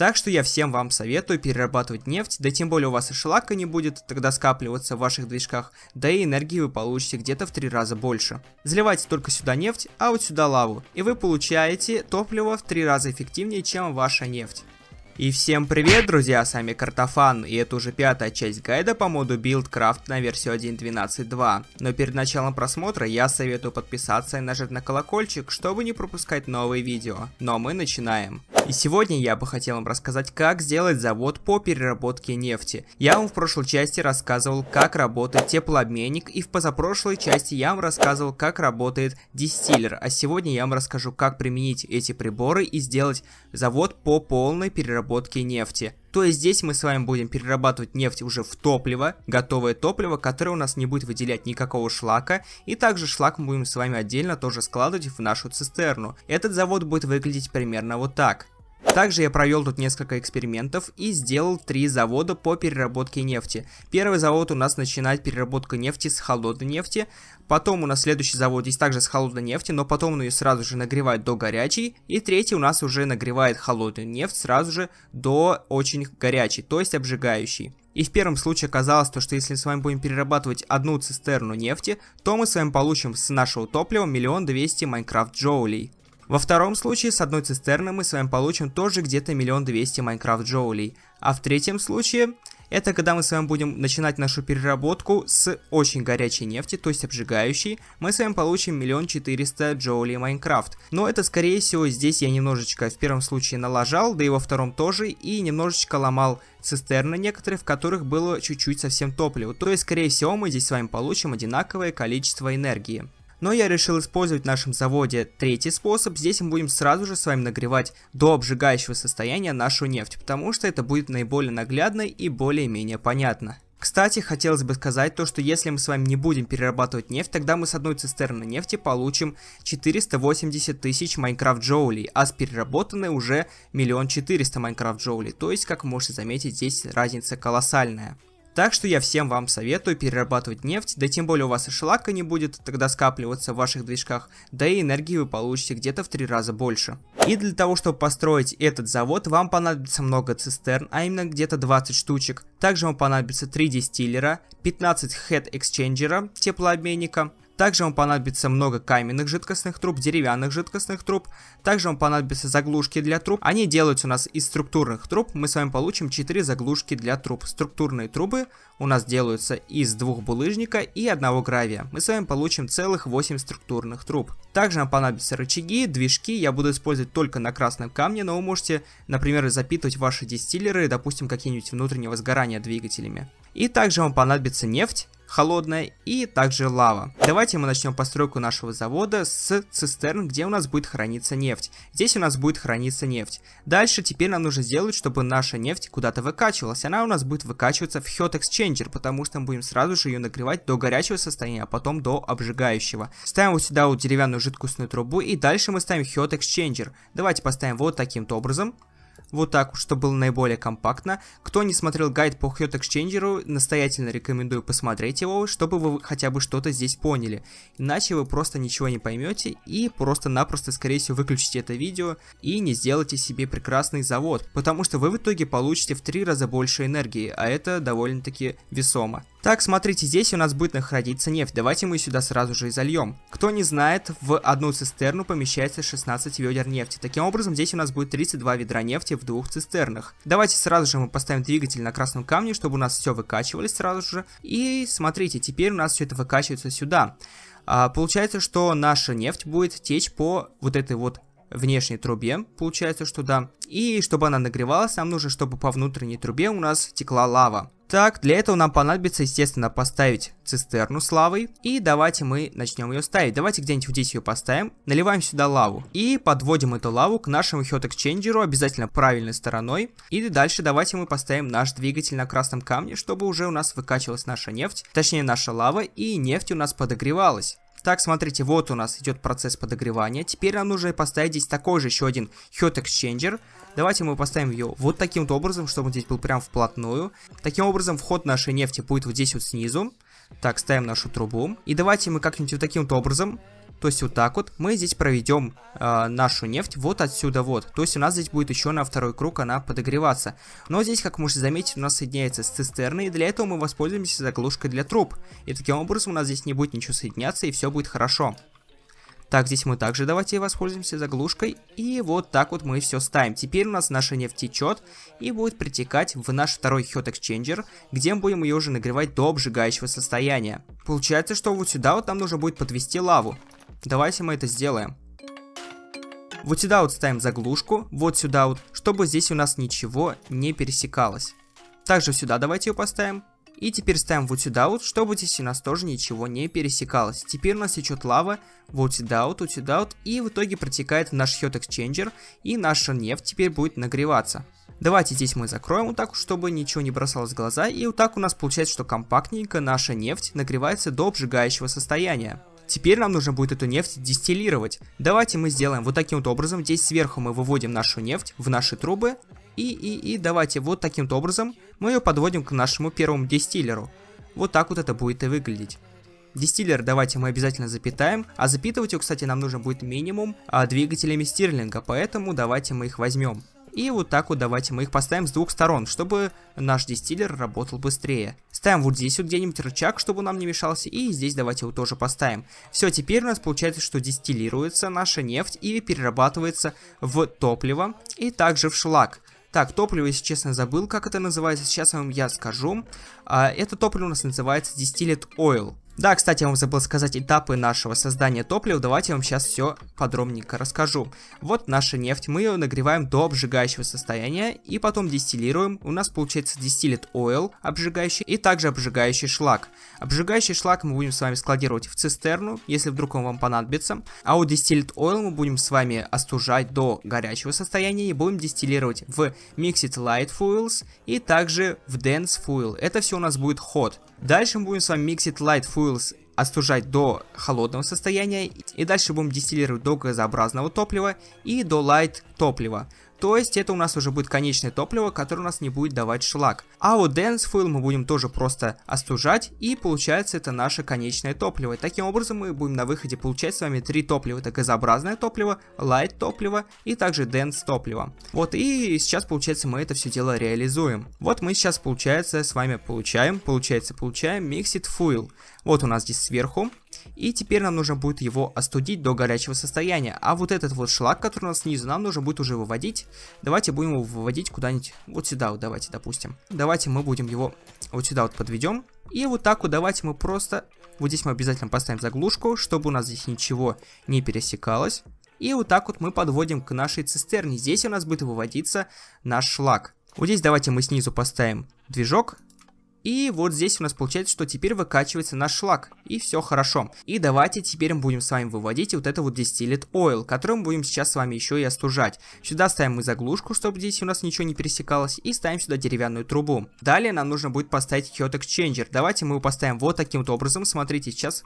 Так что я всем вам советую перерабатывать нефть, да тем более у вас и шлака не будет тогда скапливаться в ваших движках, да и энергии вы получите где-то в три раза больше. Заливайте только сюда нефть, а вот сюда лаву, и вы получаете топливо в три раза эффективнее, чем ваша нефть. И всем привет, друзья, с вами Картофан, и это уже пятая часть гайда по моду Buildcraft на версию 1.12.2. Но перед началом просмотра я советую подписаться и нажать на колокольчик, чтобы не пропускать новые видео. Но мы начинаем. И сегодня я бы хотел вам рассказать, как сделать завод по переработке нефти. Я вам в прошлой части рассказывал, как работает теплообменник, и в позапрошлой части я вам рассказывал, как работает дистиллер. А сегодня я вам расскажу, как применить эти приборы и сделать завод по полной переработке нефти. То есть здесь мы с вами будем перерабатывать нефть уже в топливо, готовое топливо, которое у нас не будет выделять никакого шлака, и также шлак мы будем с вами отдельно тоже складывать в нашу цистерну. Этот завод будет выглядеть примерно вот так. Также я провел тут несколько экспериментов и сделал три завода по переработке нефти. Первый завод у нас начинает переработка нефти с холодной нефти, потом у нас следующий завод здесь также с холодной нефти, но потом он ее сразу же нагревает до горячей, и третий у нас уже нагревает холодную нефть сразу же до очень горячей, то есть обжигающей. И в первом случае оказалось то, что если с вами будем перерабатывать одну цистерну нефти, то мы с вами получим с нашего топлива миллион двести Майнкрафт джоулей. Во втором случае с одной цистерны мы с вами получим тоже где-то миллион двести Майнкрафт джоулей. А в третьем случае это когда мы с вами будем начинать нашу переработку с очень горячей нефти, то есть обжигающей, мы с вами получим миллион четыреста джоулей Майнкрафт. Но это скорее всего здесь я немножечко в первом случае налажал, да и во втором тоже, и немножечко ломал цистерны некоторые, в которых было чуть-чуть совсем топлива. То есть скорее всего мы здесь с вами получим одинаковое количество энергии. Но я решил использовать в нашем заводе третий способ. Здесь мы будем сразу же с вами нагревать до обжигающего состояния нашу нефть, потому что это будет наиболее наглядно и более-менее понятно. Кстати, хотелось бы сказать то, что если мы с вами не будем перерабатывать нефть, тогда мы с одной цистерны нефти получим 480 тысяч Майнкрафт джоулей, а с переработанной уже миллион четыреста Майнкрафт джоулей. То есть, как можете заметить, здесь разница колоссальная. Так что я всем вам советую перерабатывать нефть, да тем более у вас и шлака не будет тогда скапливаться в ваших движках, да и энергии вы получите где-то в три раза больше. И для того, чтобы построить этот завод, вам понадобится много цистерн, а именно где-то 20 штучек. Также вам понадобится 3 дистиллера, 15 хед-эксченджера, теплообменника, также вам понадобится много каменных жидкостных труб, деревянных жидкостных труб. Также вам понадобятся заглушки для труб. Они делаются у нас из структурных труб. Мы с вами получим 4 заглушки для труб. Структурные трубы у нас делаются из двух булыжника и одного гравия. Мы с вами получим целых 8 структурных труб. Также нам понадобятся рычаги, движки. Я буду использовать только на красном камне, но вы можете, например, запитывать ваши дистиллеры, допустим, какие-нибудь внутреннего сгорания двигателями. И также вам понадобится нефть холодная и также лава. Давайте мы начнем постройку нашего завода с цистерн, где у нас будет храниться нефть. Здесь у нас будет храниться нефть. Дальше теперь нам нужно сделать, чтобы наша нефть куда-то выкачивалась. Она у нас будет выкачиваться в Hot Exchanger, потому что мы будем сразу же ее нагревать до горячего состояния, а потом до обжигающего. Ставим вот сюда вот деревянную жидкостную трубу и дальше мы ставим Hot Exchanger. Давайте поставим вот таким-то образом. Вот так уж, что было наиболее компактно. Кто не смотрел гайд по Hot Exchanger, настоятельно рекомендую посмотреть его, чтобы вы хотя бы что-то здесь поняли. Иначе вы просто ничего не поймете и просто-напросто, скорее всего, выключите это видео и не сделайте себе прекрасный завод, потому что вы в итоге получите в три раза больше энергии, а это довольно-таки весомо. Так, смотрите, здесь у нас будет находиться нефть. Давайте мы сюда сразу же и зальем. Кто не знает, в одну цистерну помещается 16 ведер нефти. Таким образом, здесь у нас будет 32 ведра нефти в двух цистернах. Давайте сразу же мы поставим двигатель на красном камне, чтобы у нас все выкачивалось сразу же. И смотрите, теперь у нас все это выкачивается сюда. А, получается, что наша нефть будет течь по вот этой вот внешней трубе, получается, что да. И чтобы она нагревалась, нам нужно, чтобы по внутренней трубе у нас текла лава. Так, для этого нам понадобится, естественно, поставить цистерну с лавой. И давайте мы начнем ее ставить. Давайте где-нибудь здесь ее поставим. Наливаем сюда лаву. И подводим эту лаву к нашему хет экченджеру, обязательно правильной стороной. И дальше давайте мы поставим наш двигатель на красном камне, чтобы уже у нас выкачивалась наша нефть. Точнее, наша лава, и нефть у нас подогревалась. Так, смотрите, вот у нас идет процесс подогревания. Теперь нам нужно поставить здесь такой же еще один Hot Exchanger. Давайте мы поставим ее вот таким-то образом, чтобы он здесь был прям вплотную. Таким образом, вход нашей нефти будет вот здесь вот снизу. Так, ставим нашу трубу. И давайте мы как-нибудь вот таким-то образом то есть вот так вот мы здесь проведем э, нашу нефть вот отсюда вот. То есть у нас здесь будет еще на второй круг она подогреваться. Но здесь, как можете заметить, у нас соединяется с цистерной. И для этого мы воспользуемся заглушкой для труб. И таким образом у нас здесь не будет ничего соединяться и все будет хорошо. Так, здесь мы также давайте воспользуемся заглушкой. И вот так вот мы все ставим. Теперь у нас наша нефть течет и будет притекать в наш второй хет Exchanger, где мы будем ее уже нагревать до обжигающего состояния. Получается, что вот сюда вот нам нужно будет подвести лаву. Давайте мы это сделаем. Вот сюда вот ставим заглушку, вот сюда вот, чтобы здесь у нас ничего не пересекалось. Также сюда давайте ее поставим. И теперь ставим вот сюда вот, чтобы здесь у нас тоже ничего не пересекалось. Теперь у нас течет лава вот сюда вот, вот сюда вот, и в итоге протекает наш Hot Exchanger, и наша нефть теперь будет нагреваться. Давайте здесь мы закроем вот так, чтобы ничего не бросалось в глаза, и вот так у нас получается, что компактненько наша нефть нагревается до обжигающего состояния. Теперь нам нужно будет эту нефть дистиллировать. Давайте мы сделаем вот таким вот образом. Здесь сверху мы выводим нашу нефть в наши трубы. И, и, и давайте вот таким вот образом мы ее подводим к нашему первому дистиллеру. Вот так вот это будет и выглядеть. Дистиллер давайте мы обязательно запитаем, а запитывать его, кстати, нам нужно будет минимум а, двигателями стирлинга, поэтому давайте мы их возьмем. И вот так вот давайте мы их поставим с двух сторон, чтобы наш дистиллер работал быстрее. Ставим вот здесь вот где-нибудь рычаг, чтобы нам не мешался, и здесь давайте его тоже поставим. Все, теперь у нас получается, что дистиллируется наша нефть и перерабатывается в топливо и также в шлак. Так, топливо, если честно, забыл, как это называется, сейчас вам я скажу. А, это топливо у нас называется Distilled Oil. Да, кстати, я вам забыл сказать этапы нашего создания топлива. Давайте я вам сейчас все подробненько расскажу. Вот наша нефть. Мы ее нагреваем до обжигающего состояния и потом дистиллируем. У нас получается дистиллит ойл обжигающий и также обжигающий шлак. Обжигающий шлак мы будем с вами складировать в цистерну, если вдруг он вам понадобится. А у дистиллит ойл мы будем с вами остужать до горячего состояния и будем дистиллировать в Mixed Light Fuels и также в Dense Fuel. Это все у нас будет ход. Дальше мы будем с вами Mixed Light Fuel Fuels остужать до холодного состояния и дальше будем дистиллировать до газообразного топлива и до light топлива. То есть это у нас уже будет конечное топливо, которое у нас не будет давать шлак. А вот Dance Fuel мы будем тоже просто остужать, и получается это наше конечное топливо. таким образом мы будем на выходе получать с вами три топлива. Это газообразное топливо, Light топливо и также Dance топливо. Вот и сейчас получается мы это все дело реализуем. Вот мы сейчас получается с вами получаем, получается получаем Mixed Fuel. Вот у нас здесь сверху и теперь нам нужно будет его остудить до горячего состояния. А вот этот вот шлак, который у нас снизу, нам нужно будет уже выводить. Давайте будем его выводить куда-нибудь вот сюда вот, давайте, допустим. Давайте мы будем его вот сюда вот подведем. И вот так вот давайте мы просто... Вот здесь мы обязательно поставим заглушку, чтобы у нас здесь ничего не пересекалось. И вот так вот мы подводим к нашей цистерне. Здесь у нас будет выводиться наш шлак. Вот здесь давайте мы снизу поставим движок, и вот здесь у нас получается, что теперь выкачивается наш шлак, и все хорошо. И давайте теперь мы будем с вами выводить вот это вот дистиллит ойл, который мы будем сейчас с вами еще и остужать. Сюда ставим мы заглушку, чтобы здесь у нас ничего не пересекалось, и ставим сюда деревянную трубу. Далее нам нужно будет поставить Hot Exchanger. Давайте мы его поставим вот таким вот образом, смотрите, сейчас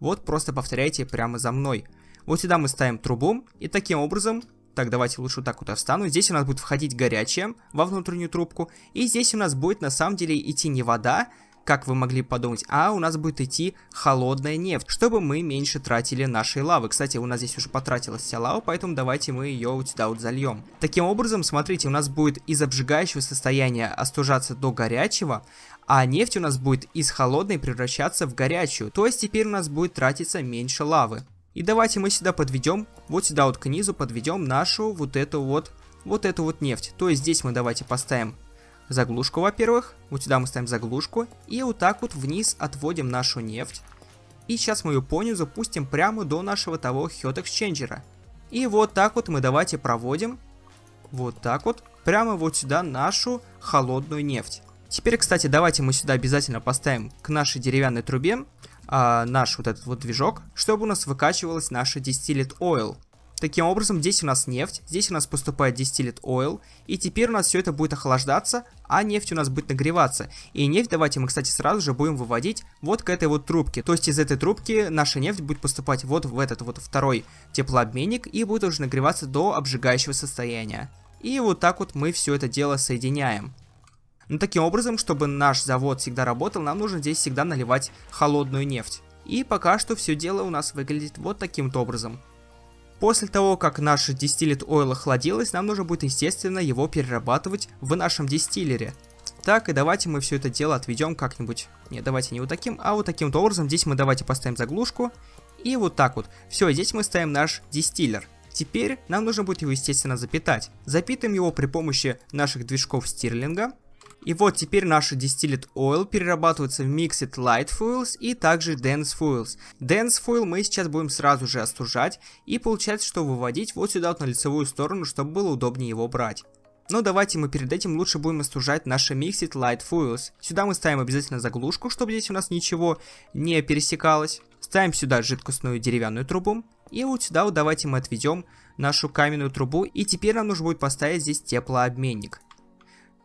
вот просто повторяйте прямо за мной. Вот сюда мы ставим трубу, и таким образом так, давайте лучше вот так вот встану. Здесь у нас будет входить горячее во внутреннюю трубку. И здесь у нас будет на самом деле идти не вода, как вы могли подумать, а у нас будет идти холодная нефть, чтобы мы меньше тратили нашей лавы. Кстати, у нас здесь уже потратилась вся лава, поэтому давайте мы ее вот сюда вот зальем. Таким образом, смотрите, у нас будет из обжигающего состояния остужаться до горячего, а нефть у нас будет из холодной превращаться в горячую, то есть теперь у нас будет тратиться меньше лавы. И давайте мы сюда подведем, вот сюда вот к низу подведем нашу вот эту вот, вот эту вот нефть. То есть здесь мы давайте поставим заглушку, во-первых. Вот сюда мы ставим заглушку. И вот так вот вниз отводим нашу нефть. И сейчас мы ее поню запустим прямо до нашего того Hot Exchanger. И вот так вот мы давайте проводим, вот так вот, прямо вот сюда нашу холодную нефть. Теперь, кстати, давайте мы сюда обязательно поставим к нашей деревянной трубе а, наш вот этот вот движок, чтобы у нас выкачивалась наша дистиллит oil. Таким образом, здесь у нас нефть, здесь у нас поступает дистиллит oil, и теперь у нас все это будет охлаждаться, а нефть у нас будет нагреваться. И нефть давайте мы, кстати, сразу же будем выводить вот к этой вот трубке. То есть из этой трубки наша нефть будет поступать вот в этот вот второй теплообменник и будет уже нагреваться до обжигающего состояния. И вот так вот мы все это дело соединяем. Но ну, таким образом, чтобы наш завод всегда работал, нам нужно здесь всегда наливать холодную нефть. И пока что все дело у нас выглядит вот таким-то образом. После того, как наш дистиллит ойл охладилось, нам нужно будет, естественно, его перерабатывать в нашем дистиллере. Так, и давайте мы все это дело отведем как-нибудь. не давайте не вот таким, а вот таким-то образом. Здесь мы давайте поставим заглушку. И вот так вот. Все, здесь мы ставим наш дистиллер. Теперь нам нужно будет его, естественно, запитать. Запитаем его при помощи наших движков стирлинга. И вот теперь наши Distilled Oil перерабатывается в Mixed Light Fuels и также Dense Fuels. Dense Fuel мы сейчас будем сразу же остужать и получается, что выводить вот сюда вот на лицевую сторону, чтобы было удобнее его брать. Но давайте мы перед этим лучше будем остужать наши Mixed Light Fuels. Сюда мы ставим обязательно заглушку, чтобы здесь у нас ничего не пересекалось. Ставим сюда жидкостную деревянную трубу. И вот сюда вот давайте мы отведем нашу каменную трубу. И теперь нам нужно будет поставить здесь теплообменник.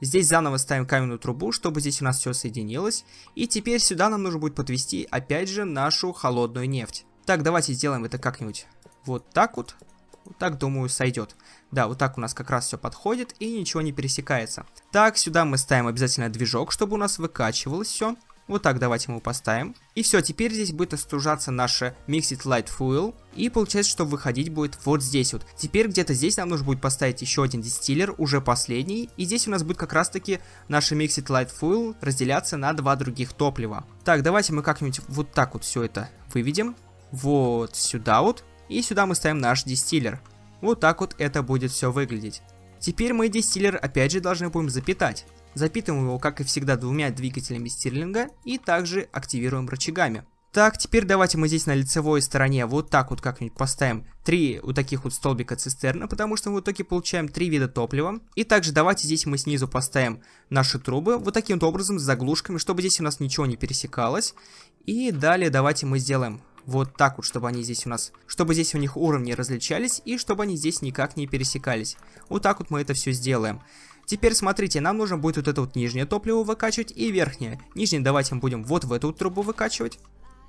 Здесь заново ставим каменную трубу, чтобы здесь у нас все соединилось. И теперь сюда нам нужно будет подвести опять же нашу холодную нефть. Так, давайте сделаем это как-нибудь вот так вот. Вот так, думаю, сойдет. Да, вот так у нас как раз все подходит и ничего не пересекается. Так, сюда мы ставим обязательно движок, чтобы у нас выкачивалось все. Вот так давайте мы его поставим. И все, теперь здесь будет остужаться наше Mixed Light Fuel. И получается, что выходить будет вот здесь вот. Теперь где-то здесь нам нужно будет поставить еще один дистиллер, уже последний. И здесь у нас будет как раз таки наше Mixed Light Fuel разделяться на два других топлива. Так, давайте мы как-нибудь вот так вот все это выведем. Вот сюда вот. И сюда мы ставим наш дистиллер. Вот так вот это будет все выглядеть. Теперь мы дистиллер опять же должны будем запитать. Запитываем его, как и всегда, двумя двигателями стирлинга и также активируем рычагами. Так, теперь давайте мы здесь на лицевой стороне вот так вот как-нибудь поставим три вот таких вот столбика цистерна, потому что мы в итоге получаем три вида топлива. И также давайте здесь мы снизу поставим наши трубы вот таким вот образом с заглушками, чтобы здесь у нас ничего не пересекалось. И далее давайте мы сделаем вот так вот, чтобы они здесь у нас, чтобы здесь у них уровни различались и чтобы они здесь никак не пересекались. Вот так вот мы это все сделаем. Теперь смотрите, нам нужно будет вот это вот нижнее топливо выкачивать и верхнее. Нижнее давайте мы будем вот в эту вот трубу выкачивать.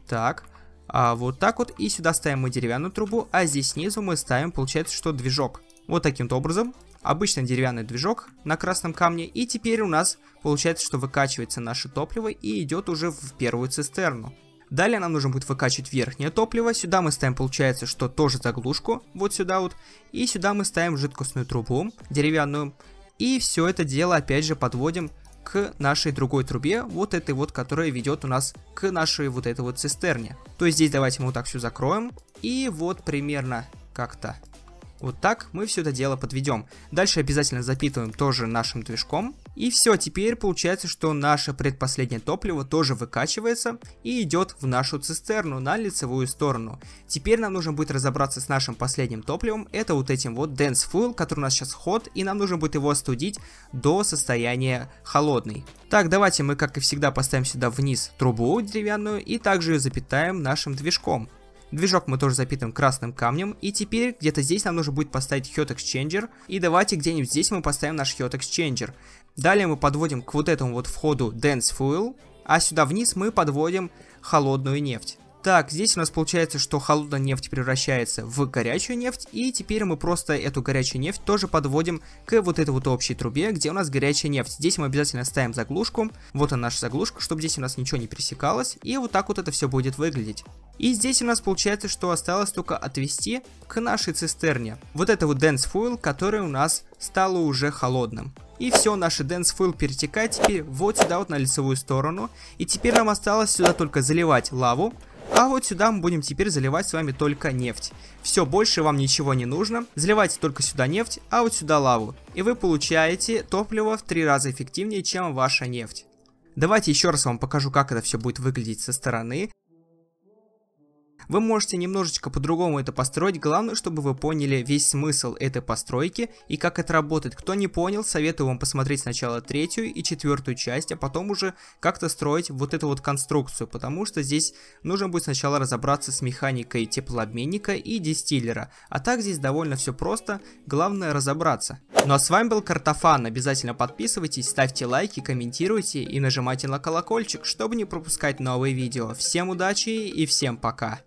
Так, а вот так вот. И сюда ставим мы деревянную трубу, а здесь снизу мы ставим, получается, что движок. Вот таким-то образом. Обычный деревянный движок на красном камне. И теперь у нас получается, что выкачивается наше топливо и идет уже в первую цистерну. Далее нам нужно будет выкачивать верхнее топливо. Сюда мы ставим, получается, что тоже заглушку, вот сюда вот. И сюда мы ставим жидкостную трубу, деревянную. И все это дело опять же подводим к нашей другой трубе, вот этой вот, которая ведет у нас к нашей вот этой вот цистерне. То есть здесь давайте мы вот так все закроем, и вот примерно как-то вот так мы все это дело подведем. Дальше обязательно запитываем тоже нашим движком, и все, теперь получается, что наше предпоследнее топливо тоже выкачивается и идет в нашу цистерну на лицевую сторону. Теперь нам нужно будет разобраться с нашим последним топливом, это вот этим вот Dense Fuel, который у нас сейчас ход, и нам нужно будет его остудить до состояния холодный. Так, давайте мы, как и всегда, поставим сюда вниз трубу деревянную и также ее запитаем нашим движком. Движок мы тоже запитываем красным камнем. И теперь где-то здесь нам нужно будет поставить Hot Exchanger. И давайте где-нибудь здесь мы поставим наш Hot Exchanger. Далее мы подводим к вот этому вот входу Dance Fuel. А сюда вниз мы подводим холодную нефть. Так, здесь у нас получается, что холодная нефть превращается в горячую нефть, и теперь мы просто эту горячую нефть тоже подводим к вот этой вот общей трубе, где у нас горячая нефть. Здесь мы обязательно ставим заглушку, вот она наша заглушка, чтобы здесь у нас ничего не пересекалось, и вот так вот это все будет выглядеть. И здесь у нас получается, что осталось только отвести к нашей цистерне. Вот это вот Dance Fuel, который у нас стало уже холодным. И все, наш dense Fuel перетекает теперь вот сюда вот на лицевую сторону. И теперь нам осталось сюда только заливать лаву, а вот сюда мы будем теперь заливать с вами только нефть. Все, больше вам ничего не нужно. Заливайте только сюда нефть, а вот сюда лаву. И вы получаете топливо в три раза эффективнее, чем ваша нефть. Давайте еще раз вам покажу, как это все будет выглядеть со стороны. Вы можете немножечко по-другому это построить, главное, чтобы вы поняли весь смысл этой постройки и как это работает. Кто не понял, советую вам посмотреть сначала третью и четвертую часть, а потом уже как-то строить вот эту вот конструкцию, потому что здесь нужно будет сначала разобраться с механикой теплообменника и дистиллера. А так здесь довольно все просто, главное разобраться. Ну а с вами был Картофан, обязательно подписывайтесь, ставьте лайки, комментируйте и нажимайте на колокольчик, чтобы не пропускать новые видео. Всем удачи и всем пока!